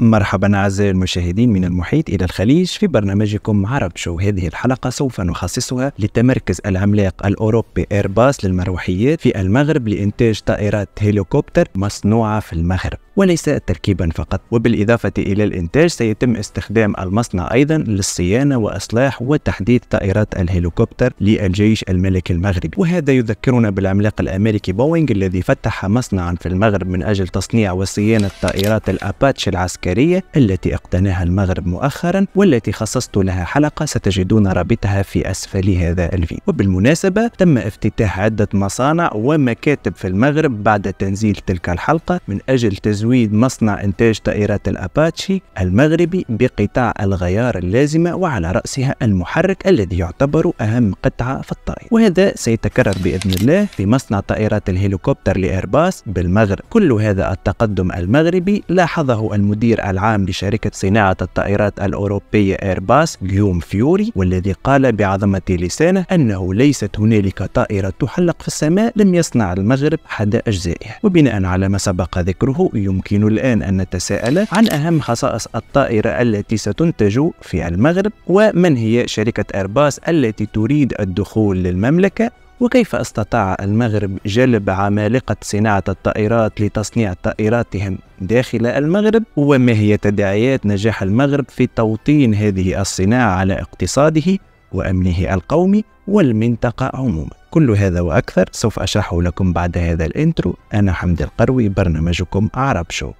مرحبا أعزائي المشاهدين من المحيط إلى الخليج في برنامجكم عرب شو هذه الحلقة سوف نخصصها لتمركز العملاق الأوروبي إيرباص للمروحيات في المغرب لإنتاج طائرات هيليكوبتر مصنوعة في المغرب وليس تركيبا فقط وبالإضافة إلى الإنتاج سيتم استخدام المصنع أيضا للصيانة وإصلاح وتحديث طائرات الهليكوبتر للجيش الملكي المغربي وهذا يذكرنا بالعملاق الأمريكي بوينغ الذي فتح مصنعا في المغرب من أجل تصنيع وصيانة طائرات الأباتش العسكرية العسكرية التي اقتناها المغرب مؤخرا والتي خصصت لها حلقة ستجدون رابطها في أسفل هذا الفيديو وبالمناسبة تم افتتاح عدة مصانع ومكاتب في المغرب بعد تنزيل تلك الحلقة من أجل تزويد مصنع إنتاج طائرات الأباتشي المغربي بقطاع الغيار اللازمة وعلى رأسها المحرك الذي يعتبر أهم قطعة في الطائرة وهذا سيتكرر بإذن الله في مصنع طائرات الهليكوبتر لإيرباص بالمغرب كل هذا التقدم المغربي لاحظه المدير المدير العام لشركة صناعة الطائرات الأوروبية إيرباص جيوم فيوري والذي قال بعظمة لسانه أنه ليست هنالك طائرة تحلق في السماء لم يصنع المغرب أحد أجزائها وبناء على ما سبق ذكره يمكن الآن أن نتساءل عن أهم خصائص الطائرة التي ستنتج في المغرب ومن هي شركة إيرباص التي تريد الدخول للمملكة وكيف استطاع المغرب جلب عمالقة صناعة الطائرات لتصنيع طائراتهم داخل المغرب وما هي تداعيات نجاح المغرب في توطين هذه الصناعة على اقتصاده وأمنه القومي والمنطقة عموما كل هذا وأكثر سوف أشرحه لكم بعد هذا الإنترو أنا حمد القروي برنامجكم عرب شو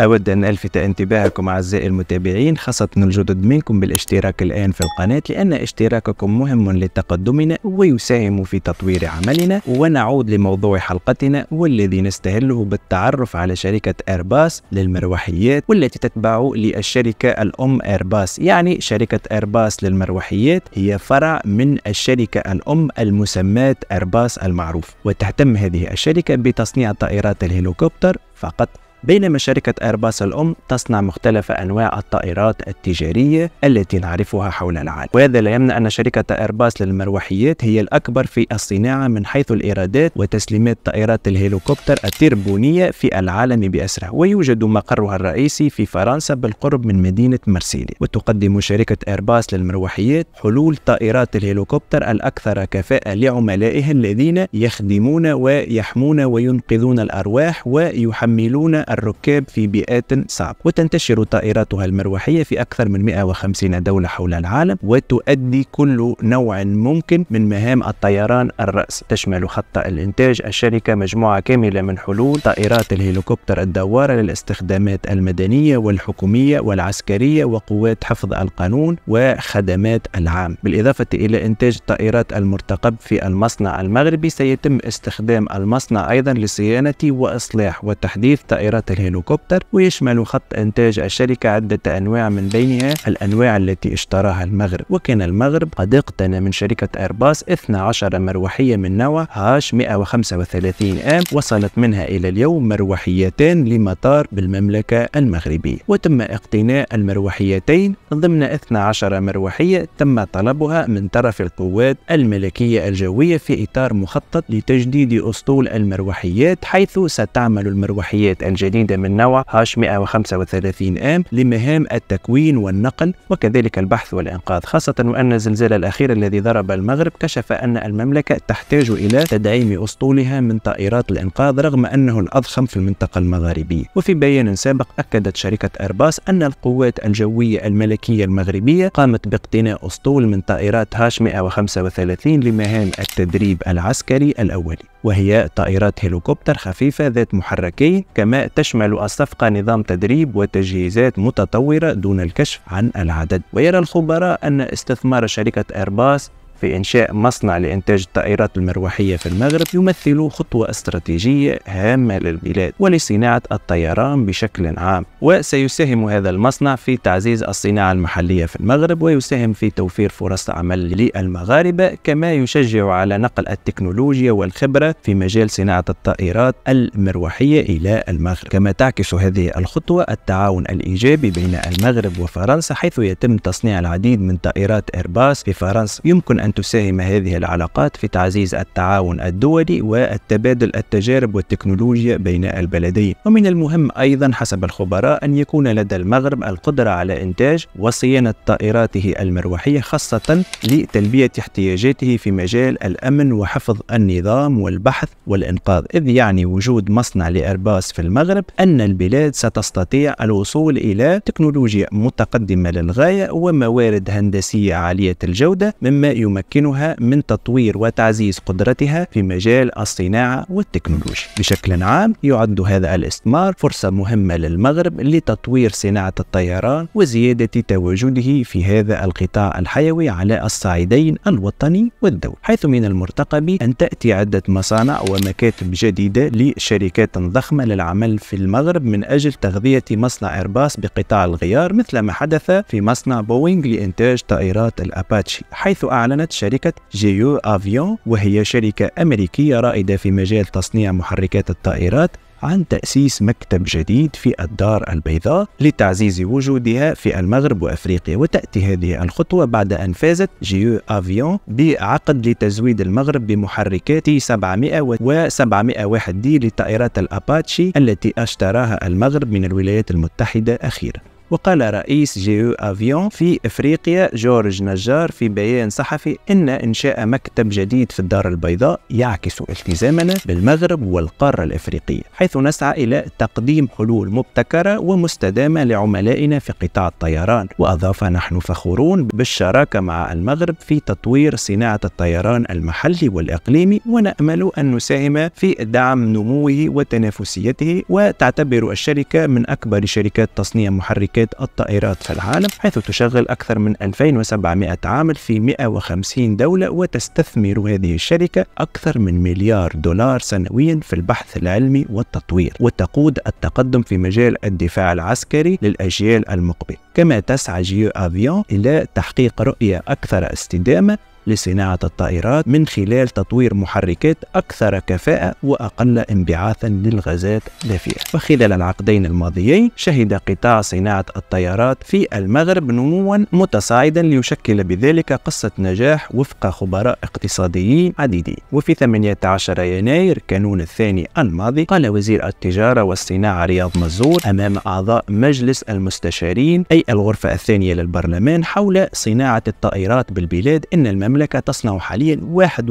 أود أن ألفت انتباهكم أعزائي المتابعين خاصة الجدد منكم بالاشتراك الآن في القناة لأن اشتراككم مهم لتقدمنا ويساهم في تطوير عملنا ونعود لموضوع حلقتنا والذي نستهله بالتعرف على شركة إيرباص للمروحيات والتي تتبع للشركة الأم إيرباص يعني شركة إيرباص للمروحيات هي فرع من الشركة الأم المسماة إيرباص المعروف وتهتم هذه الشركة بتصنيع طائرات الهليكوبتر فقط بينما شركة إيرباص الأم تصنع مختلف أنواع الطائرات التجارية التي نعرفها حول العالم وهذا لا يمنع أن شركة إيرباص للمروحيات هي الأكبر في الصناعة من حيث الإيرادات وتسليمات طائرات الهليكوبتر التربونية في العالم بأسرع ويوجد مقرها الرئيسي في فرنسا بالقرب من مدينة مرسيليا وتقدم شركة إيرباص للمروحيات حلول طائرات الهليكوبتر الأكثر كفاءة لعملائها الذين يخدمون ويحمون وينقذون الأرواح ويحملون الركاب في بيئات صعبة وتنتشر طائراتها المروحية في أكثر من 150 دولة حول العالم وتؤدي كل نوع ممكن من مهام الطيران الرأس تشمل خط الإنتاج الشركة مجموعة كاملة من حلول طائرات الهليكوبتر الدوارة للاستخدامات المدنية والحكومية والعسكرية وقوات حفظ القانون وخدمات العام بالإضافة إلى إنتاج طائرات المرتقب في المصنع المغربي سيتم استخدام المصنع أيضا لصيانة وإصلاح وتحديث طائرات طائرات الهليكوبتر ويشمل خط إنتاج الشركة عدة أنواع من بينها الأنواع التي اشتراها المغرب وكان المغرب قد اقتنى من شركة إيرباص 12 مروحية من نوع هاش 135 ام وصلت منها إلى اليوم مروحيتان لمطار بالمملكة المغربية وتم اقتناء المروحيتين ضمن 12 مروحية تم طلبها من طرف القوات الملكية الجوية في إطار مخطط لتجديد أسطول المروحيات حيث ستعمل المروحيات الجديدة جديدة من نوع هاش 135 ام لمهام التكوين والنقل وكذلك البحث والإنقاذ خاصة وأن الزلزال الأخير الذي ضرب المغرب كشف أن المملكة تحتاج إلى تدعيم أسطولها من طائرات الإنقاذ رغم أنه الأضخم في المنطقة المغاربية وفي بيان سابق أكدت شركة أرباس أن القوات الجوية الملكية المغربية قامت باقتناء أسطول من طائرات هاش 135 لمهام التدريب العسكري الأولي وهي طائرات هليكوبتر خفيفة ذات محركين كما تشمل الصفقة نظام تدريب وتجهيزات متطورة دون الكشف عن العدد ويرى الخبراء أن استثمار شركة إيرباص في إنشاء مصنع لإنتاج الطائرات المروحية في المغرب يمثل خطوة استراتيجية هامة للبلاد ولصناعة الطيران بشكل عام وسيساهم هذا المصنع في تعزيز الصناعة المحلية في المغرب ويساهم في توفير فرص عمل للمغاربة كما يشجع على نقل التكنولوجيا والخبرة في مجال صناعة الطائرات المروحية إلى المغرب كما تعكس هذه الخطوة التعاون الإيجابي بين المغرب وفرنسا حيث يتم تصنيع العديد من طائرات إيرباص في فرنسا يمكن أن أن تساهم هذه العلاقات في تعزيز التعاون الدولي والتبادل التجارب والتكنولوجيا بين البلدين ومن المهم أيضا حسب الخبراء أن يكون لدى المغرب القدرة على إنتاج وصيانة طائراته المروحية خاصة لتلبية احتياجاته في مجال الأمن وحفظ النظام والبحث والإنقاذ إذ يعني وجود مصنع لأرباس في المغرب أن البلاد ستستطيع الوصول إلى تكنولوجيا متقدمة للغاية وموارد هندسية عالية الجودة مما يمثل تمكنها من تطوير وتعزيز قدرتها في مجال الصناعة والتكنولوجيا بشكل عام يعد هذا الاستثمار فرصة مهمة للمغرب لتطوير صناعة الطيران وزيادة تواجده في هذا القطاع الحيوي على الصعيدين الوطني والدولي حيث من المرتقب أن تأتي عدة مصانع ومكاتب جديدة لشركات ضخمة للعمل في المغرب من أجل تغذية مصنع إيرباص بقطاع الغيار مثل ما حدث في مصنع بوينغ لإنتاج طائرات الأباتشي حيث أعلنت أعلنت شركة جيو أفيون وهي شركة أمريكية رائدة في مجال تصنيع محركات الطائرات عن تأسيس مكتب جديد في الدار البيضاء لتعزيز وجودها في المغرب وأفريقيا وتأتي هذه الخطوة بعد أن فازت جيو أفيون بعقد لتزويد المغرب بمحركات 700 و 701 دي لطائرات الأباتشي التي اشتراها المغرب من الولايات المتحدة أخيراً وقال رئيس جي افيون في افريقيا جورج نجار في بيان صحفي ان انشاء مكتب جديد في الدار البيضاء يعكس التزامنا بالمغرب والقاره الافريقيه حيث نسعى الى تقديم حلول مبتكره ومستدامه لعملائنا في قطاع الطيران واضاف نحن فخورون بالشراكه مع المغرب في تطوير صناعه الطيران المحلي والاقليمي ونامل ان نساهم في دعم نموه وتنافسيته وتعتبر الشركه من اكبر شركات تصنيع محركات شركات الطائرات في العالم حيث تشغل أكثر من 2700 عامل في 150 دولة وتستثمر هذه الشركة أكثر من مليار دولار سنويا في البحث العلمي والتطوير وتقود التقدم في مجال الدفاع العسكري للأجيال المقبلة كما تسعى جيو أفيون إلى تحقيق رؤية أكثر استدامة لصناعة الطائرات من خلال تطوير محركات أكثر كفاءة وأقل انبعاثا للغازات دافئة وخلال العقدين الماضيين شهد قطاع صناعة الطيارات في المغرب نموا متصاعدا ليشكل بذلك قصة نجاح وفق خبراء اقتصاديين عديدين وفي 18 يناير كانون الثاني الماضي قال وزير التجارة والصناعة رياض مزور أمام أعضاء مجلس المستشارين أي الغرفة الثانية للبرلمان حول صناعة الطائرات بالبلاد أن المملكة المملكة تصنع حاليا 41%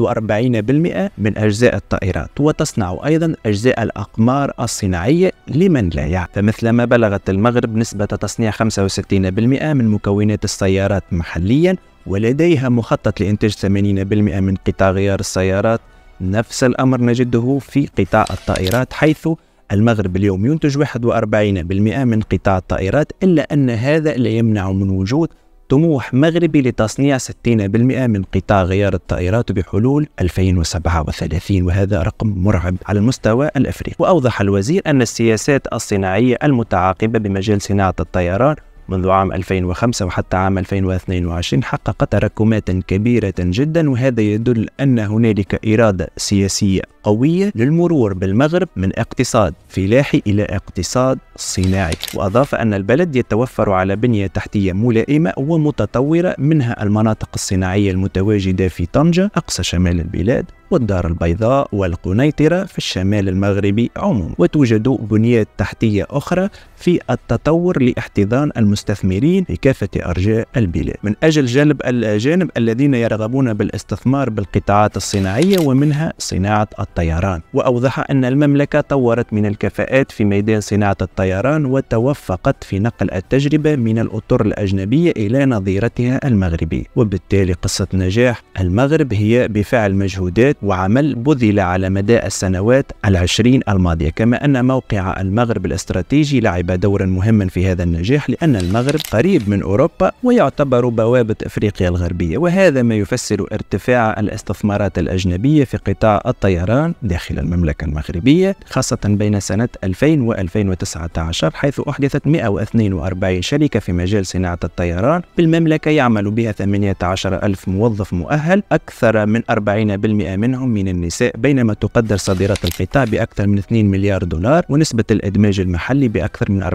من أجزاء الطائرات وتصنع أيضا أجزاء الأقمار الصناعية لمن لا يعلم فمثلما بلغت المغرب نسبة تصنيع 65% من مكونات السيارات محليا ولديها مخطط لإنتاج 80% من قطاع غيار السيارات نفس الأمر نجده في قطاع الطائرات حيث المغرب اليوم ينتج 41% من قطاع الطائرات إلا أن هذا لا يمنع من وجود طموح مغربي لتصنيع 60% من قطاع غيار الطائرات بحلول 2037 وهذا رقم مرعب على المستوى الافريقي، واوضح الوزير ان السياسات الصناعيه المتعاقبه بمجال صناعه الطيران منذ عام 2005 وحتى عام 2022 حقق تراكمات كبيرة جدا وهذا يدل أن هنالك إرادة سياسية قوية للمرور بالمغرب من اقتصاد فلاحي إلى اقتصاد صناعي وأضاف أن البلد يتوفر على بنية تحتية ملائمة ومتطورة منها المناطق الصناعية المتواجدة في طنجة أقصى شمال البلاد والدار البيضاء والقنيطرة في الشمال المغربي عموما وتوجد بنيات تحتية أخرى في التطور لاحتضان المستثمرين في كافة أرجاء البلاد من أجل جلب الأجانب الذين يرغبون بالاستثمار بالقطاعات الصناعية ومنها صناعة الطيران وأوضح أن المملكة طورت من الكفاءات في ميدان صناعة الطيران وتوفقت في نقل التجربة من الأطر الأجنبية إلى نظيرتها المغربية وبالتالي قصة نجاح المغرب هي بفعل مجهودات وعمل بذل على مدى السنوات العشرين الماضية كما أن موقع المغرب الاستراتيجي لعب دورا مهما في هذا النجاح لأن المغرب قريب من أوروبا ويعتبر بوابة أفريقيا الغربية وهذا ما يفسر ارتفاع الاستثمارات الأجنبية في قطاع الطيران داخل المملكة المغربية خاصة بين سنة 2000 و 2019 حيث أحدثت 142 شركة في مجال صناعة الطيران بالمملكة يعمل بها 18 ألف موظف مؤهل أكثر من 40% من منهم من النساء بينما تقدر صادرات القطاع بأكثر من 2 مليار دولار ونسبة الإدماج المحلي بأكثر من 40%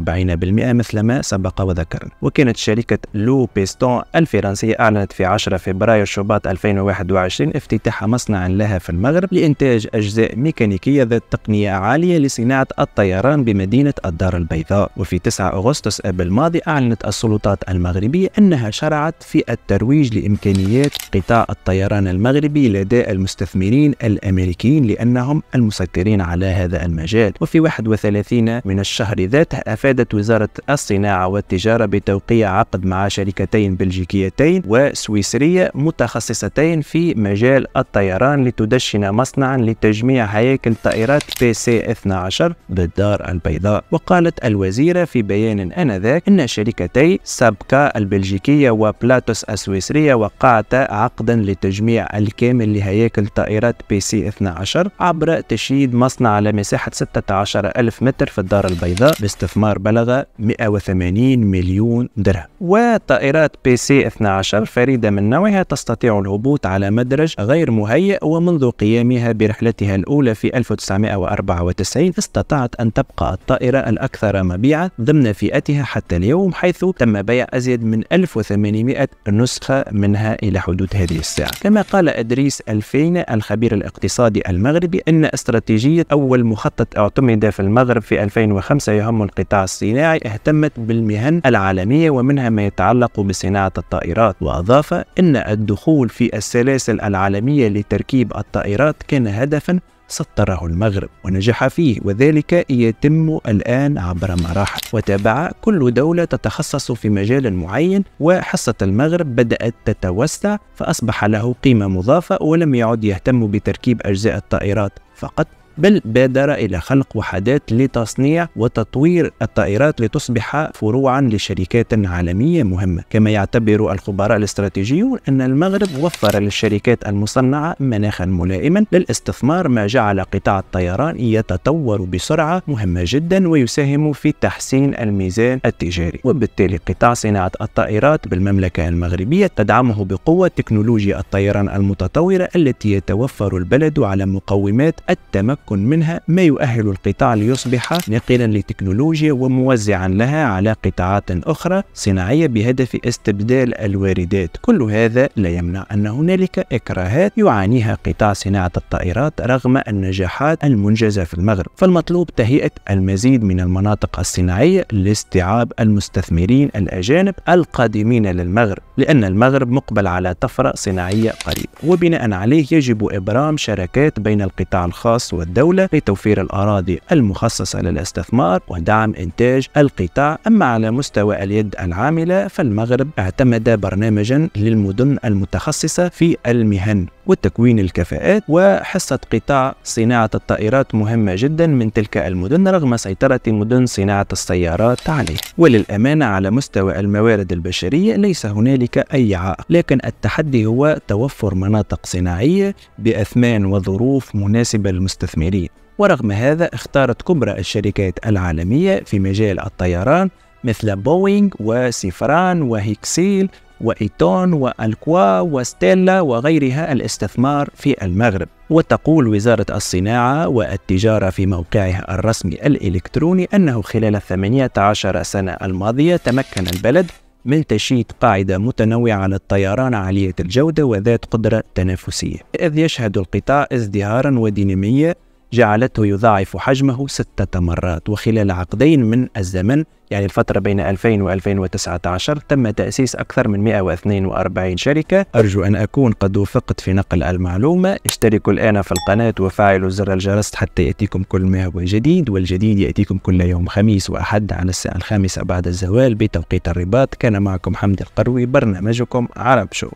مثل ما سبق وذكر وكانت شركة لو بيستون الفرنسية أعلنت في 10 فبراير شباط 2021 افتتاح مصنع لها في المغرب لإنتاج أجزاء ميكانيكية ذات تقنية عالية لصناعة الطيران بمدينة الدار البيضاء وفي 9 أغسطس أب الماضي أعلنت السلطات المغربية أنها شرعت في الترويج لإمكانيات قطاع الطيران المغربي لدى المستثمرين المستثمرين الأمريكيين لأنهم المسيطرين على هذا المجال وفي 31 من الشهر ذاته أفادت وزارة الصناعة والتجارة بتوقيع عقد مع شركتين بلجيكيتين وسويسرية متخصصتين في مجال الطيران لتدشن مصنعا لتجميع هياكل طائرات بي سي 12 بالدار البيضاء وقالت الوزيرة في بيان آنذاك أن شركتي سابكا البلجيكية وبلاتوس السويسرية وقعتا عقدا لتجميع الكامل لهياكل طائرات طائرات بي سي 12 عبر تشييد مصنع على مساحة 16 ألف متر في الدار البيضاء باستثمار بلغ 180 مليون درهم وطائرات بي سي 12 فريدة من نوعها تستطيع الهبوط على مدرج غير مهيئ ومنذ قيامها برحلتها الأولى في 1994 استطاعت أن تبقى الطائرة الأكثر مبيعا ضمن فئتها حتى اليوم حيث تم بيع أزيد من 1800 نسخة منها إلى حدود هذه الساعة كما قال إدريس 2000 الخبير الاقتصادي المغربي أن استراتيجية أول مخطط اعتمد في المغرب في 2005 يهم القطاع الصناعي اهتمت بالمهن العالمية ومنها ما يتعلق بصناعة الطائرات وأضاف أن الدخول في السلاسل العالمية لتركيب الطائرات كان هدفا سطره المغرب ونجح فيه وذلك يتم الآن عبر مراحل وتابع كل دولة تتخصص في مجال معين وحصة المغرب بدأت تتوسع فأصبح له قيمة مضافة ولم يعد يهتم بتركيب أجزاء الطائرات فقط بل بادر إلى خلق وحدات لتصنيع وتطوير الطائرات لتصبح فروعا لشركات عالمية مهمة كما يعتبر الخبراء الاستراتيجيون أن المغرب وفر للشركات المصنعة مناخا ملائما للاستثمار ما جعل قطاع الطيران يتطور بسرعة مهمة جدا ويساهم في تحسين الميزان التجاري وبالتالي قطاع صناعة الطائرات بالمملكة المغربية تدعمه بقوة تكنولوجيا الطيران المتطورة التي يتوفر البلد على مقومات التمكن تمكن منها ما يؤهل القطاع ليصبح ناقلا لتكنولوجيا وموزعا لها على قطاعات أخرى صناعية بهدف استبدال الواردات كل هذا لا يمنع أن هنالك إكراهات يعانيها قطاع صناعة الطائرات رغم النجاحات المنجزة في المغرب فالمطلوب تهيئة المزيد من المناطق الصناعية لاستيعاب المستثمرين الأجانب القادمين للمغرب لأن المغرب مقبل على طفرة صناعية قريبة وبناء عليه يجب إبرام شراكات بين القطاع الخاص والدولة الدولة لتوفير الأراضي المخصصة للاستثمار ودعم إنتاج القطاع أما على مستوى اليد العاملة فالمغرب اعتمد برنامجا للمدن المتخصصة في المهن وتكوين الكفاءات وحصة قطاع صناعة الطائرات مهمة جدا من تلك المدن رغم سيطرة مدن صناعة السيارات عليه وللأمانة على مستوى الموارد البشرية ليس هنالك أي عائق لكن التحدي هو توفر مناطق صناعية بأثمان وظروف مناسبة للمستثمرين التكميلي ورغم هذا اختارت كبرى الشركات العالمية في مجال الطيران مثل بوينغ وسيفران وهيكسيل وإيتون وألكوا وستيلا وغيرها الاستثمار في المغرب وتقول وزارة الصناعة والتجارة في موقعها الرسمي الإلكتروني أنه خلال 18 سنة الماضية تمكن البلد من تشييد قاعدة متنوعة للطيران عالية الجودة وذات قدرة تنافسية إذ يشهد القطاع ازدهارا ودينامية جعلته يضاعف حجمه ستة مرات وخلال عقدين من الزمن يعني الفترة بين 2000 و 2019 تم تأسيس أكثر من 142 شركة أرجو أن أكون قد وفقت في نقل المعلومة اشتركوا الآن في القناة وفعلوا زر الجرس حتى يأتيكم كل ما هو جديد والجديد يأتيكم كل يوم خميس وأحد على الساعة الخامسة بعد الزوال بتوقيت الرباط كان معكم حمد القروي برنامجكم عرب شو